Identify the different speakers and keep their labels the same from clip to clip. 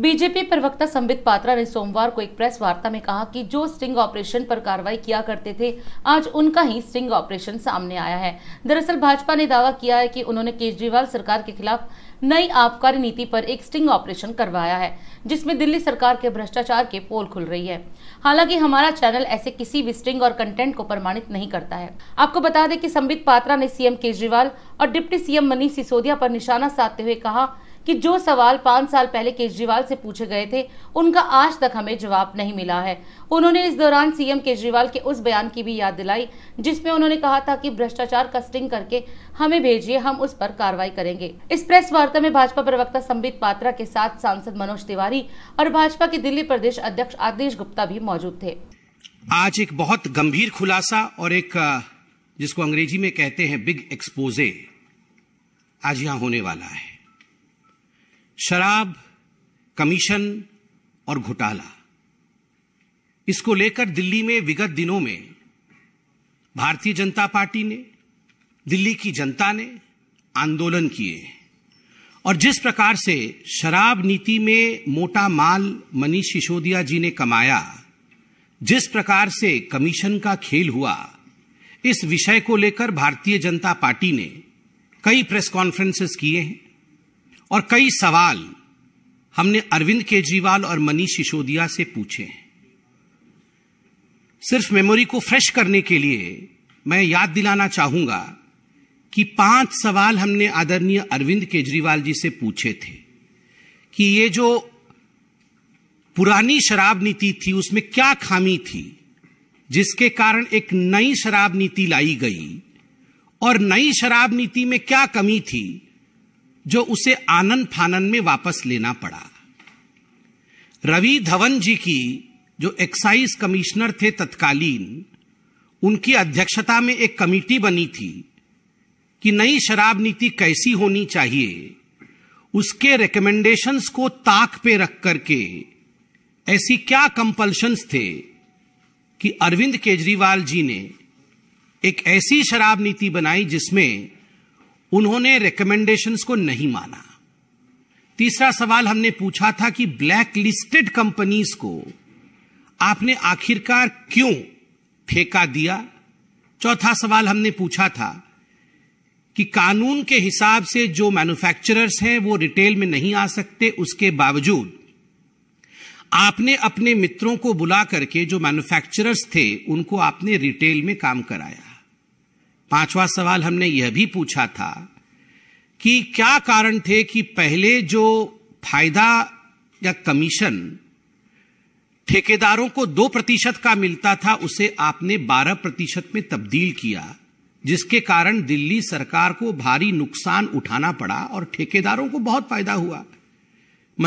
Speaker 1: BJP प्रवक्ता संबित पात्रा ने सोमवार को एक प्रेस वार्ता में कहा कि जो स्टिंग ऑपरेशन पर कार्रवाई किया करते थे आज उनका ही स्टिंग ऑपरेशन सामने आया है दरअसल भाजपा ने दावा किया है कि उन्होंने केजरीवाल सरकार के खिलाफ नई आबकारी नीति पर एक स्टिंग ऑपरेशन करवाया है जिसमें दिल्ली सरकार के भ्रष्टाचार के पोल खुल रही है हालांकि हमारा चैनल ऐसे किसी भी स्टिंग और कंटेंट को प्रमाणित नहीं करता है आपको बता दें कि संबित पात्रा ने सीएम केजरीवाल और डिप्टी सीएम मनीष सिसोदिया पर निशाना साधते हुए कहा कि जो सवाल पाँच साल पहले केजरीवाल से पूछे गए थे उनका आज तक हमें जवाब नहीं मिला है उन्होंने इस दौरान सीएम केजरीवाल के उस बयान की भी याद दिलाई जिसमें उन्होंने कहा था कि भ्रष्टाचार का स्टिंग करके हमें भेजिए हम उस पर कार्रवाई करेंगे इस प्रेस वार्ता में भाजपा प्रवक्ता संबित पात्रा के साथ सांसद मनोज तिवारी और भाजपा के दिल्ली प्रदेश अध्यक्ष आदेश गुप्ता भी मौजूद थे
Speaker 2: आज एक बहुत गंभीर खुलासा और एक जिसको अंग्रेजी में कहते हैं बिग एक्सपोजे आज यहां होने वाला है शराब कमीशन और घोटाला इसको लेकर दिल्ली में विगत दिनों में भारतीय जनता पार्टी ने दिल्ली की जनता ने आंदोलन किए और जिस प्रकार से शराब नीति में मोटा माल मनीष सिसोदिया जी ने कमाया जिस प्रकार से कमीशन का खेल हुआ इस विषय को लेकर भारतीय जनता पार्टी ने कई प्रेस कॉन्फ्रेंसेस किए हैं और कई सवाल हमने अरविंद केजरीवाल और मनीष सिसोदिया से पूछे हैं सिर्फ मेमोरी को फ्रेश करने के लिए मैं याद दिलाना चाहूंगा कि पांच सवाल हमने आदरणीय अरविंद केजरीवाल जी से पूछे थे कि ये जो पुरानी शराब नीति थी उसमें क्या खामी थी जिसके कारण एक नई शराब नीति लाई गई और नई शराब नीति में क्या कमी थी जो उसे आनंद फानन में वापस लेना पड़ा रवि धवन जी की जो एक्साइज कमिश्नर थे तत्कालीन उनकी अध्यक्षता में एक कमेटी बनी थी कि नई शराब नीति कैसी होनी चाहिए उसके रिकमेंडेशंस को ताक पे रख करके ऐसी क्या कंपल्शंस थे कि अरविंद केजरीवाल जी ने एक ऐसी शराब नीति बनाई जिसमें उन्होंने रिकमेंडेशन को नहीं माना तीसरा सवाल हमने पूछा था कि ब्लैक लिस्टेड कंपनीज को आपने आखिरकार क्यों ठेका दिया चौथा सवाल हमने पूछा था कि कानून के हिसाब से जो मैन्युफैक्चरर्स हैं वो रिटेल में नहीं आ सकते उसके बावजूद आपने अपने मित्रों को बुला करके जो मैन्युफैक्चरर्स थे उनको आपने रिटेल में काम कराया पांचवा सवाल हमने यह भी पूछा था कि क्या कारण थे कि पहले जो फायदा या कमीशन ठेकेदारों को दो प्रतिशत का मिलता था उसे आपने बारह प्रतिशत में तब्दील किया जिसके कारण दिल्ली सरकार को भारी नुकसान उठाना पड़ा और ठेकेदारों को बहुत फायदा हुआ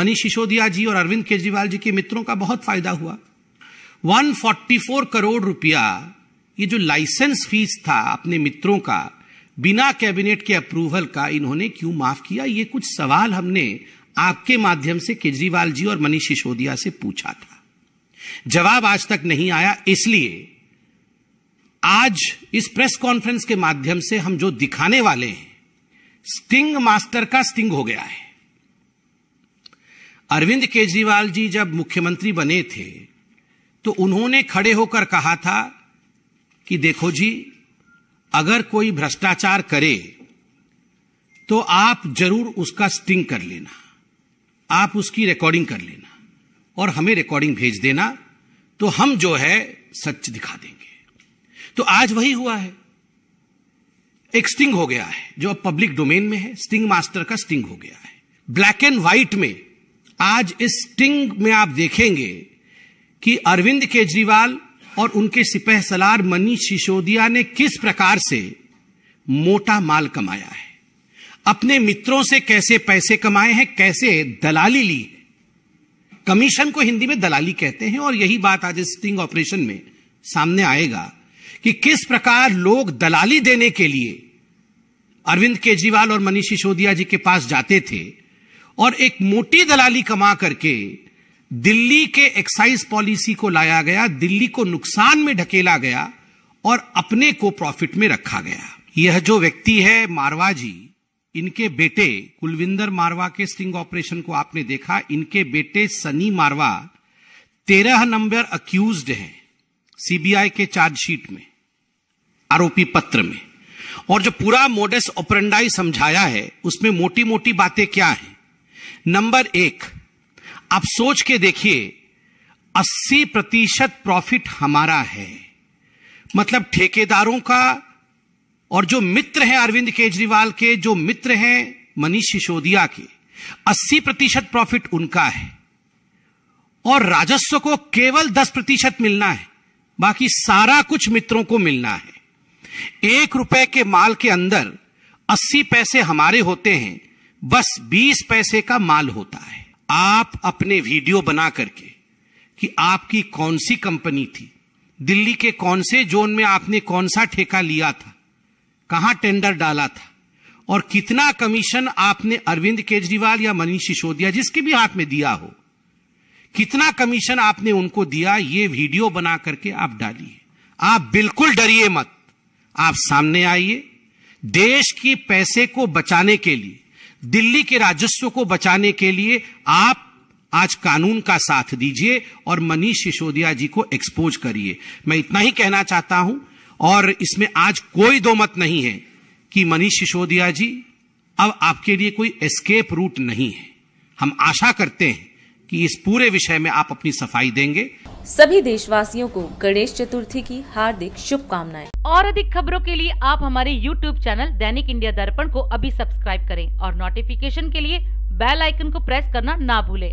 Speaker 2: मनीष सिसोदिया जी और अरविंद केजरीवाल जी के मित्रों का बहुत फायदा हुआ 144 करोड़ रुपया ये जो लाइसेंस फीस था अपने मित्रों का बिना कैबिनेट के अप्रूवल का इन्होंने क्यों माफ किया ये कुछ सवाल हमने आपके माध्यम से केजरीवाल जी और मनीष सिसोदिया से पूछा था जवाब आज तक नहीं आया इसलिए आज इस प्रेस कॉन्फ्रेंस के माध्यम से हम जो दिखाने वाले हैं स्टिंग मास्टर का स्टिंग हो गया है अरविंद केजरीवाल जी जब मुख्यमंत्री बने थे तो उन्होंने खड़े होकर कहा था कि देखो जी अगर कोई भ्रष्टाचार करे तो आप जरूर उसका स्टिंग कर लेना आप उसकी रिकॉर्डिंग कर लेना और हमें रिकॉर्डिंग भेज देना तो हम जो है सच दिखा देंगे तो आज वही हुआ है एक स्टिंग हो गया है जो अब पब्लिक डोमेन में है स्टिंग मास्टर का स्टिंग हो गया है ब्लैक एंड व्हाइट में आज इस स्टिंग में आप देखेंगे कि अरविंद केजरीवाल और उनके सिपह सलार मनीष सिसोदिया ने किस प्रकार से मोटा माल कमाया है अपने मित्रों से कैसे पैसे कमाए हैं कैसे दलाली ली है कमीशन को हिंदी में दलाली कहते हैं और यही बात आज स्टिंग ऑपरेशन में सामने आएगा कि किस प्रकार लोग दलाली देने के लिए अरविंद केजरीवाल और मनीष सिसोदिया जी के पास जाते थे और एक मोटी दलाली कमा करके दिल्ली के एक्साइज पॉलिसी को लाया गया दिल्ली को नुकसान में ढकेला गया और अपने को प्रॉफिट में रखा गया यह जो व्यक्ति है मारवा जी इनके बेटे कुलविंदर मारवा के स्टिंग ऑपरेशन को आपने देखा इनके बेटे सनी मारवा तेरह नंबर अक्यूज हैं सीबीआई के चार्जशीट में आरोपी पत्र में और जो पूरा मोडेस ऑपरेंडाई समझाया है उसमें मोटी मोटी बातें क्या है नंबर एक आप सोच के देखिए 80 प्रतिशत प्रॉफिट हमारा है मतलब ठेकेदारों का और जो मित्र हैं अरविंद केजरीवाल के जो मित्र हैं मनीष सिसोदिया के 80 प्रतिशत प्रॉफिट उनका है और राजस्व को केवल 10 प्रतिशत मिलना है बाकी सारा कुछ मित्रों को मिलना है एक रुपए के माल के अंदर 80 पैसे हमारे होते हैं बस 20 पैसे का माल होता है आप अपने वीडियो बना करके कि आपकी कौन सी कंपनी थी दिल्ली के कौन से जोन में आपने कौन सा ठेका लिया था कहा टेंडर डाला था और कितना कमीशन आपने अरविंद केजरीवाल या मनीष सिसोदिया जिसके भी हाथ में दिया हो कितना कमीशन आपने उनको दिया ये वीडियो बना करके आप डालिए आप बिल्कुल डरिए मत आप सामने आइए देश के पैसे को बचाने के लिए दिल्ली के राजस्व को बचाने के लिए आप आज कानून का साथ दीजिए और मनीष सिसोदिया जी को एक्सपोज करिए मैं इतना ही कहना चाहता हूं और इसमें आज कोई दो मत नहीं है कि मनीष सिसोदिया जी अब आपके लिए कोई एस्केप रूट नहीं है हम आशा करते हैं कि इस पूरे विषय में आप अपनी सफाई देंगे
Speaker 1: सभी देशवासियों को गणेश चतुर्थी की हार्दिक शुभकामनाएं और अधिक खबरों के लिए आप हमारे YouTube चैनल दैनिक इंडिया दर्पण को अभी सब्सक्राइब करें और नोटिफिकेशन के लिए बेल आइकन को प्रेस करना ना भूलें